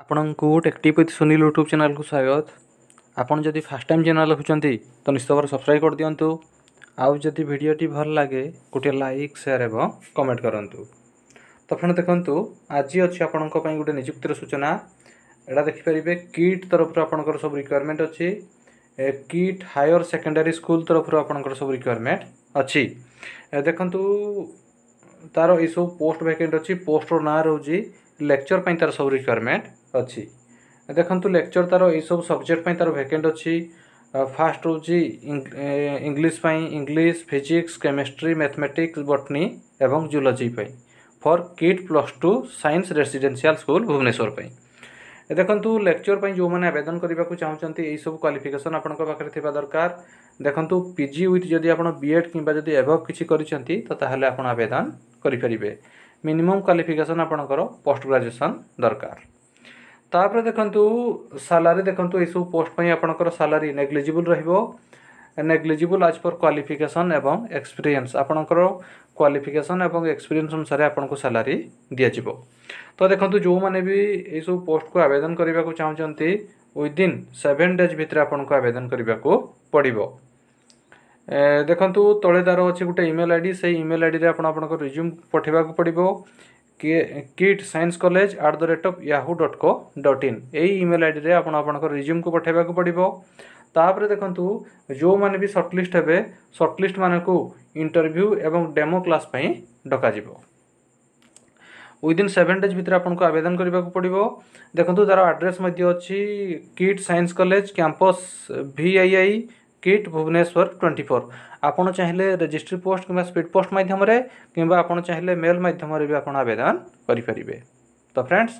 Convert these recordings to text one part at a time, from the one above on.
ଆପଣଙ୍କୁ ଟେକ୍ଟିପ୍ with Sunil YouTube ଚ୍ୟାନେଲ୍କୁ ସ୍ୱାଗତ ଆପଣ ଯଦି ଫାର୍ଷ୍ଟ ଟାଇମ୍ ଚ୍ୟାନେଲ୍ ହେଉଛନ୍ତି ତ ନିଶ୍ଚିତ ଭାବରେ ସବସ୍କ୍ରାଇବ୍ କରିଦିଅନ୍ତୁ ଆଉ ଯଦି ଭିଡ଼ିଓଟି ଭଲ ଲାଗେ ଗୋଟିଏ ଲାଇକ୍ ସେୟାର୍ ଏବଂ କମେଣ୍ଟ କରନ୍ତୁ ତ ଫ୍ରେଣ୍ଡ ଦେଖନ୍ତୁ ଆଜି ଅଛି ଆପଣଙ୍କ ପାଇଁ ଗୋଟେ ନିଯୁକ୍ତିର ସୂଚନା ଏଇଟା ଦେଖିପାରିବେ କିଟ୍ ତରଫରୁ ଆପଣଙ୍କର ସବୁ ରିକ୍ୱାରମେଣ୍ଟ ଅଛି କିଟ୍ ହାୟର ସେକେଣ୍ଡାରୀ ସ୍କୁଲ ତରଫରୁ ଆପଣଙ୍କର ସବୁ ରିକ୍ୱାରମେଣ୍ଟ ଅଛି ଦେଖନ୍ତୁ ତା'ର ଏଇସବୁ ପୋଷ୍ଟ ଭ୍ୟାକେଣ୍ଟ ଅଛି ପୋଷ୍ଟର ନାଁ ରହୁଛି ଲେକ୍ଚର ପାଇଁ ତା'ର ସବୁ ରିକ୍ୱାରମେଣ୍ଟ ଅଛି ଦେଖନ୍ତୁ ଲେକ୍ଚର ତା'ର ଏଇସବୁ ସବଜେକ୍ଟ ପାଇଁ ତା'ର ଭ୍ୟାକେଣ୍ଟ ଅଛି ଫାଷ୍ଟ ହେଉଛି ଇଂଲିଶ ପାଇଁ English physics chemistry mathematics botany ଏବଂ ଜୁଲୋଜି ପାଇଁ for KIIT plus two science residential school Bhubaneswar ପାଇଁ ଦେଖନ୍ତୁ ଲେକ୍ଚର ପାଇଁ ଯେଉଁମାନେ ଆବେଦନ କରିବାକୁ ଚାହୁଁଛନ୍ତି ଏହିସବୁ କ୍ୱାଲିଫିକେସନ୍ ଆପଣଙ୍କ ପାଖରେ ଥିବା ଦରକାର ଦେଖନ୍ତୁ ପି ଜି ୱିଥ୍ ଯଦି ଆପଣ ବି ଏଡ଼୍ କିମ୍ବା ଯଦି ଏଭବ୍ କିଛି କରିଛନ୍ତି ତ ତାହେଲେ ଆପଣ ଆବେଦନ କରିପାରିବେ ମିନିମମ୍ କ୍ୱାଲିଫିକେସନ୍ ଆପଣଙ୍କର ପୋଷ୍ଟ ଗ୍ରାଜୁଏସନ୍ ଦରକାର ତାପରେ ଦେଖନ୍ତୁ ସାଲାରୀ ଦେଖନ୍ତୁ ଏହିସବୁ ପୋଷ୍ଟ ପାଇଁ ଆପଣଙ୍କର ସାଲାରୀ ନେଗ୍ଲିଜିବୁଲ୍ ରହିବ ନେଗ୍ଲିଜିବୁଲ୍ ଆଜ୍ ପର୍ କ୍ୱାଲିଫିକେସନ୍ ଏବଂ ଏକ୍ସପିରିଏନ୍ସ ଆପଣଙ୍କର କ୍ୱାଲିଫିକେସନ୍ ଏବଂ ଏକ୍ସପିରିଏନ୍ସ ଅନୁସାରେ ଆପଣଙ୍କୁ ସାଲାରୀ ଦିଆଯିବ ତ ଦେଖନ୍ତୁ ଯେଉଁମାନେ ବି ଏହିସବୁ ପୋଷ୍ଟକୁ ଆବେଦନ କରିବାକୁ ଚାହୁଁଛନ୍ତି ୱିଦିନ୍ ସେଭେନ୍ ଡେଜ୍ ଭିତରେ ଆପଣଙ୍କୁ ଆବେଦନ କରିବାକୁ ପଡ଼ିବ ଦେଖନ୍ତୁ ତଳେ ତା'ର ଅଛି ଗୋଟେ ଇମେଲ୍ ଆଇ ଡ଼ି ସେଇ ଇମେଲ୍ ଆଇଡ଼ିରେ ଆପଣ ଆପଣଙ୍କ ରିଜ୍ୟୁମ୍ ପଠାଇବାକୁ ପଡ଼ିବ KIIT science college at the rate of Yahoo dot co dot in ଏଇ ଇମେଲ୍ ଆଇଡ଼ିରେ ଆପଣ ଆପଣଙ୍କର ରିଜ୍ୟୁମ୍କୁ ପଠାଇବାକୁ ପଡ଼ିବ ତାପରେ ଦେଖନ୍ତୁ ଯେଉଁମାନେ ବି ସର୍ଟଲିଷ୍ଟ ହେବେ ସର୍ଟଲିଷ୍ଟମାନଙ୍କୁ ଇଣ୍ଟରଭ୍ୟୁ ଏବଂ ଡେମୋ କ୍ଲାସ୍ ପାଇଁ ଡକାଯିବ ୱିଦିନ୍ ସେଭେନ୍ ଡେଜ୍ ଭିତରେ ଆପଣଙ୍କୁ ଆବେଦନ କରିବାକୁ ପଡ଼ିବ ଦେଖନ୍ତୁ ତା'ର ଆଡ୍ରେସ୍ ମଧ୍ୟ ଅଛି କିଟ୍ ସାଇନ୍ସ କଲେଜ କ୍ୟାମ୍ପସ୍ ଭିଆଇଆଇ কিট ভুবনেশ্বর টোয়েন্টি ফোর আপনার চাইলে রেজিষ্ট্রি পোস্ট কিংবা স্পিড পোস্ট মাধ্যমে কিংবা আপনার চাইলে মেল মাধ্যমে বি আপনার আবেদন করে পারে তো ফ্রেন্ডস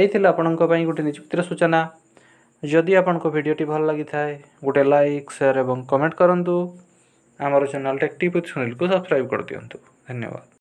এই লা আপনার গোটে নিযুক্তির সূচনা যদি আপনার ভিডিওটি ভাল লাগি থাকে গোটে লাইক সেয়ার এবং কমেন্ট করতু আমার channel tech tip with Sunil কু সবসক্রাইব করে দিও ধন্যবাদ